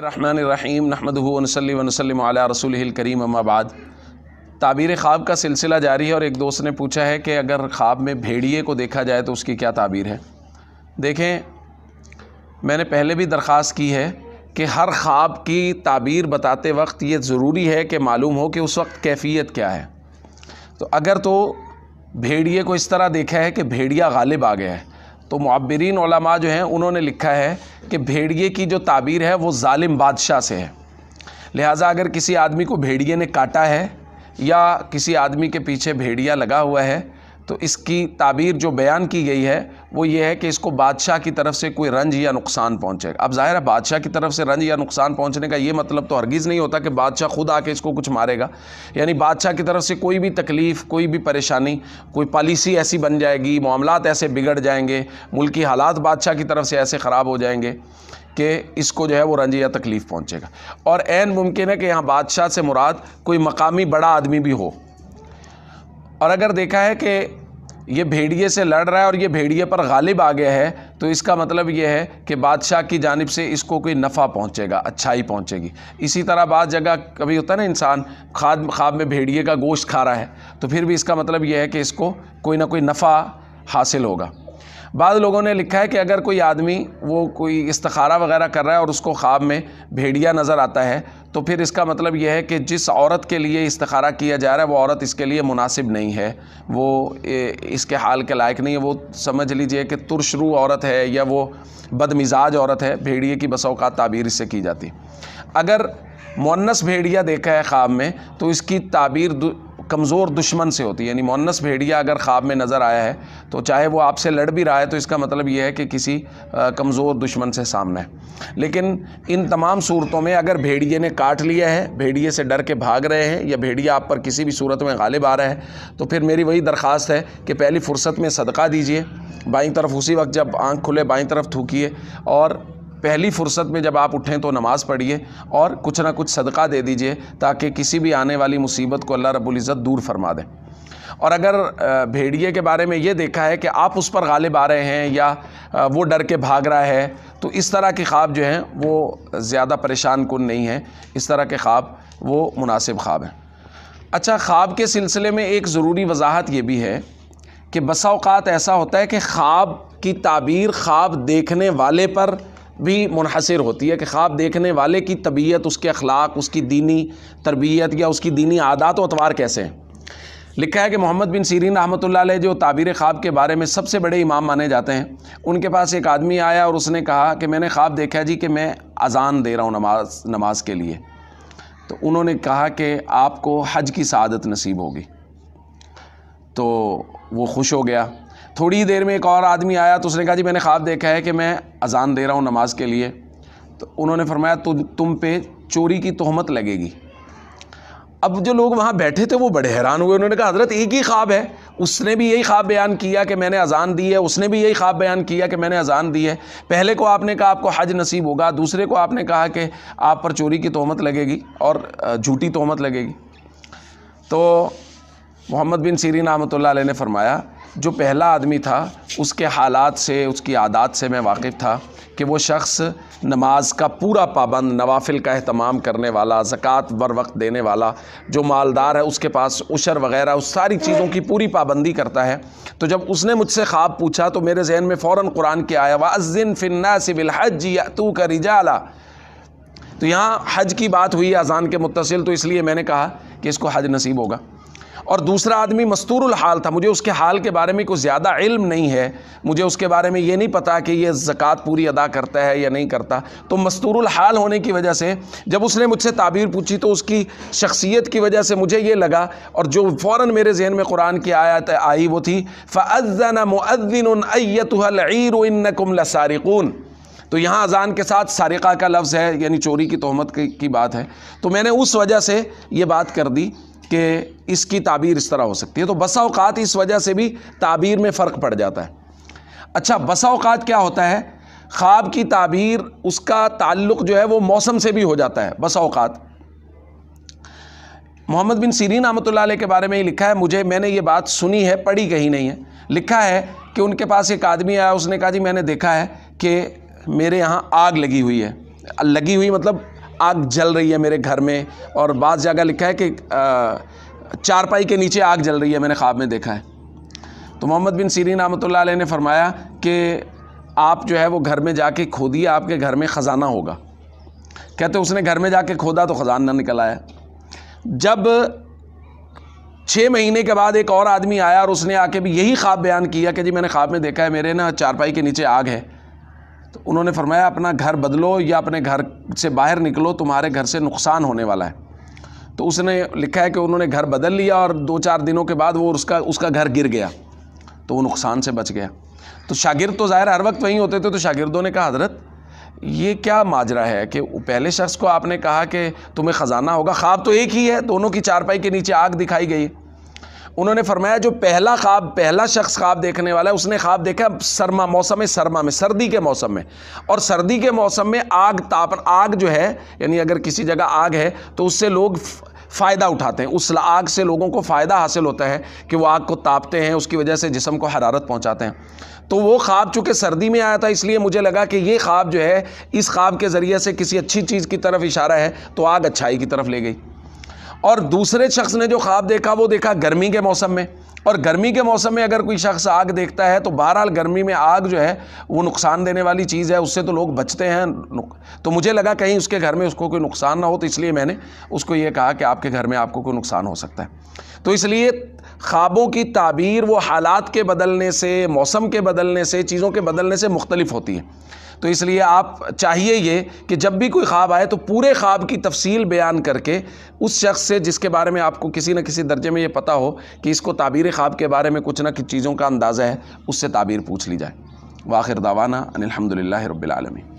रहीम नहमदली वसलम रसूल करीम अम्माबाद ताबीर ख्वाब का सिलसिला जारी है और एक दोस्त ने पूछा है कि अगर ख्वाब में भेड़िए को देखा जाए तो उसकी क्या ताबीर है देखें मैंने पहले भी दरख्वास की है कि हर ख्वाब की ताबीर बताते वक्त ये ज़रूरी है कि मालूम हो कि उस वक्त कैफियत क्या है तो अगर तो भेड़िए को इस तरह देखा है कि भेड़िया गालिब आ गया है तो मब्बरीन जो हैं उन्होंने लिखा है कि भेड़िए की जो ताबीर है वो ालिम बादशाह से है लिहाजा अगर किसी आदमी को भेड़िए ने काटा है या किसी आदमी के पीछे भेड़िया लगा हुआ है तो इसकी ताबीर जो बयान की गई है वो ये है कि इसको बादशाह की तरफ से कोई रंज या नुकसान पहुंचेगा अब ज़ाहिर है बादशाह की तरफ से रंज या नुकसान पहुंचने का ये मतलब तो हरगिज़ नहीं होता कि बादशाह खुद आके इसको कुछ मारेगा यानी बादशाह की तरफ से कोई भी तकलीफ़ कोई भी परेशानी कोई पॉलिसी ऐसी बन जाएगी मामला ऐसे बिगड़ जाएंगे मुल्क हालात बादशाह की तरफ से ऐसे ख़राब हो जाएंगे कि इसको जो है वो रंज या तकलीफ़ पहुँचेगा और एन मुमकिन है कि यहाँ बादशाह से मुराद कोई मकामी बड़ा आदमी भी हो और अगर देखा है कि ये भेड़िए से लड़ रहा है और ये भेड़िए पर गालिब आ गया है तो इसका मतलब ये है कि बादशाह की जानब से इसको कोई नफ़ा पहुँचेगा अच्छाई पहुँचेगी इसी तरह बाद जगह कभी होता है ना इंसान खाद ख्वाब में भेड़िए का गोश्त खा रहा है तो फिर भी इसका मतलब यह है कि इसको कोई ना कोई नफ़ा हासिल होगा बाद लोगों ने लिखा है कि अगर कोई आदमी वो कोई इस्तखारा वगैरह कर रहा है और उसको ख्वाब में भेड़िया नज़र आता है तो फिर इसका मतलब यह है कि जिस औरत के लिए इस्तखारा किया जा रहा है वो औरत इसके लिए मुनासिब नहीं है वो इसके हाल के लायक नहीं है वो समझ लीजिए कि तुरशरू औरत है या वो बदमिजाज औरत है भेड़िए की बसों ताबीर इससे की जाती अगर मुन्नस भेड़िया देखा है ख्वाब में तो इसकी ताबीर कमज़ोर दुश्मन से होती है यानी मोनस भेड़िया अगर ख्वाब में नज़र आया है तो चाहे वो आपसे लड़ भी रहा है तो इसका मतलब ये है कि किसी कमज़ोर दुश्मन से सामना है लेकिन इन तमाम सूरतों में अगर भेड़िए ने काट लिया है भेड़िए से डर के भाग रहे हैं या भेड़िया आप पर किसी भी सूरत में गालिब आ रहा है तो फिर मेरी वही दरख्वास्त है कि पहली फ़ुर्सत में सदका दीजिए बाई तरफ उसी वक्त जब आँख खुले बाई तरफ थूकिए और पहली फ़ुर्सत में जब आप उठें तो नमाज़ पढ़िए और कुछ ना कुछ सदका दे दीजिए ताकि किसी भी आने वाली मुसीबत को अल्लाह रबुल्ज़त दूर फरमा दें और अगर भेड़िए के बारे में ये देखा है कि आप उस पर गालिब आ रहे हैं या वो डर के भाग रहा है तो इस तरह के ख्वाब जो हैं वो ज़्यादा परेशान कन नहीं हैं इस तरह के ख्वाब वो मुनासिब ख्वाब हैं अच्छा ख्वाब के सिलसिले में एक ज़रूरी वजाहत ये भी है कि बसा ऐसा होता है कि ख्वाब की ताबीर ख्वाब देखने वाले पर भी मुनहसर होती है कि ख्वाब देखने वाले की तबीयत उसके अखलाक उसकी दीनी तरबियत या उसकी दीनी आदात व अतवार कैसे हैं लिखा है कि मोहम्मद बिन सीरीन रहमत ला जो ताबीर ख्वाब के बारे में सबसे बड़े इमाम माने जाते हैं उनके पास एक आदमी आया और उसने कहा कि मैंने ख्वाब देखा है जी कि मैं अजान दे रहा हूँ नमाज नमाज के लिए तो उन्होंने कहा कि आपको हज की सदत नसीब होगी तो वो खुश हो गया थोड़ी देर में एक और आदमी आया तो उसने कहा जी मैंने ख्वाब देखा है कि मैं अजान दे रहा हूँ नमाज के लिए तो उन्होंने फरमाया तु, तुम पे चोरी की तोहमत लगेगी अब जो लोग वहाँ बैठे थे वो बड़े हैरान हुए उन्होंने कहा हजरत एक ही ख्वाब है उसने भी यही ख्वाब बयान किया कि मैंने अजान दी है उसने भी यही ख्वाब बयान किया कि मैंने अजान दी है पहले को आपने कहा आपको हज नसीब होगा दूसरे को आपने कहा कि आप पर चोरी की तोहमत लगेगी और झूठी तोहमत लगेगी तो मोहम्मद बिन सीरीन रहमत ने फरमाया जो पहला आदमी था उसके हालात से उसकी आदात से मैं वाकिफ़ था कि वो शख़्स नमाज का पूरा पाबंद नवाफिल का अहतमाम करने वाला ज़क़़त बर वक्त देने वाला जो मालदार है उसके पास उशर वग़ैरह उस सारी चीज़ों की पूरी पाबंदी करता है तो जब उसने मुझसे ख्वाब पूछा तो मेरे जहन में फ़ौर कुरान के आया वाजिन फ़िन्ना हज या तू कर रिजाला तो यहाँ हज की बात हुई अजान के मुतसिल तो इसलिए मैंने कहा कि इसको हज नसीब होगा और दूसरा आदमी मस्तूरुल हाल था मुझे उसके हाल के बारे में कुछ ज़्यादा इल्म नहीं है मुझे उसके बारे में ये नहीं पता कि ये ज़क़़त पूरी अदा करता है या नहीं करता तो मस्तूरुल हाल होने की वजह से जब उसने मुझसे ताबीर पूछी तो उसकी शख्सियत की वजह से मुझे ये लगा और जो फ़ौर मेरे जहन में कुरान की आयत आई वो थी फ़ज़न मुद्दिन अयतुलकुम लसारिकून तो यहाँ अजान के साथ सारिका का लफ्ज़ है यानी चोरी की तहमत की, की बात है तो मैंने उस वजह से ये बात कर दी कि इसकी ताबीर इस तरह हो सकती है तो बसा अवकात इस वजह से भी ताबीर में फ़र्क पड़ जाता है अच्छा बसा अवकात क्या होता है ख्वाब की ताबीर उसका ताल्लुक जो है वो मौसम से भी हो जाता है बसा अवकात मोहम्मद बिन सीरीन अहमत के बारे में ही लिखा है मुझे मैंने ये बात सुनी है पढ़ी कहीं नहीं है लिखा है कि उनके पास एक आदमी आया उसने कहा जी मैंने देखा है कि मेरे यहाँ आग लगी हुई है लगी हुई मतलब आग जल रही है मेरे घर में और बाद जगह लिखा है कि चारपाई के नीचे आग जल रही है मैंने ख्वाब में देखा है तो मोहम्मद बिन सीरीन रहमत ने फरमाया कि आप जो है वो घर में जाके खोदिए आपके घर में ख़जाना होगा कहते उसने घर में जाके खोदा तो ख़जाना निकल आया जब छः महीने के बाद एक और आदमी आया और उसने आके भी यही ख्वाब बयान किया कि जी मैंने ख्वाब में देखा है मेरे ना चारपाई के नीचे आग है तो उन्होंने फरमाया अपना घर बदलो या अपने घर से बाहर निकलो तुम्हारे घर से नुकसान होने वाला है तो उसने लिखा है कि उन्होंने घर बदल लिया और दो चार दिनों के बाद वो उसका उसका घर गिर गया तो वो नुकसान से बच गया तो शागिर्द तो ज़ाहिर हर वक्त वहीं होते थे तो शागिर्दों ने कहा हजरत ये क्या माजरा है कि पहले शख्स को आपने कहा कि तुम्हें ख़जाना होगा ख्वाब तो एक ही है दोनों की चारपाई के नीचे आग दिखाई गई उन्होंने फरमाया जो पहला ख्वाब पहला शख्स ख्वाब देखने वाला है उसने ख्वाब देखा सरमा मौसम सरमा में सर्दी के मौसम में और सर्दी के मौसम में आग ताप आग जो है यानी अगर किसी जगह आग है तो उससे लोग फ़ायदा उठाते हैं उस आग से लोगों को फ़ायदा हासिल होता है कि वो आग को तापते हैं उसकी वजह से जिसम को हरारत पहुंचाते हैं तो वो ख्वाब चूँकि सर्दी में आया था इसलिए मुझे लगा कि ये ख्वाब जो है इस ख्वाब के ज़रिए से किसी अच्छी चीज़ की तरफ इशारा है तो आग अच्छाई की तरफ ले गई और दूसरे शख्स ने जो ख्वाब देखा वो देखा गर्मी के मौसम में और गर्मी के मौसम में अगर कोई शख्स आग देखता है तो बहरहाल गर्मी में आग जो है वो नुकसान देने वाली चीज़ है उससे तो लोग बचते हैं तो मुझे लगा कहीं उसके घर में उसको कोई नुकसान ना हो तो इसलिए मैंने उसको ये कहा कि आपके घर में आपको कोई नुकसान हो सकता है तो इसलिए ख्वाबों की ताबीर वो हालात के बदलने से मौसम के बदलने से चीज़ों के बदलने से मुख्तलिफ होती है तो इसलिए आप चाहिए ये कि जब भी कोई ख्वाब आए तो पूरे ख्वाब की तफसील बयान करके उस शख्स से जिसके बारे में आपको किसी न किसी दर्जे में ये पता हो कि इसको ताबीर ख़्वाब के बारे में कुछ ना कुछ चीज़ों का अंदाज़ा है उससे ताबीर पूछ ली जाए वाखिर दावाना अनिलहमदिल्ला रबालमी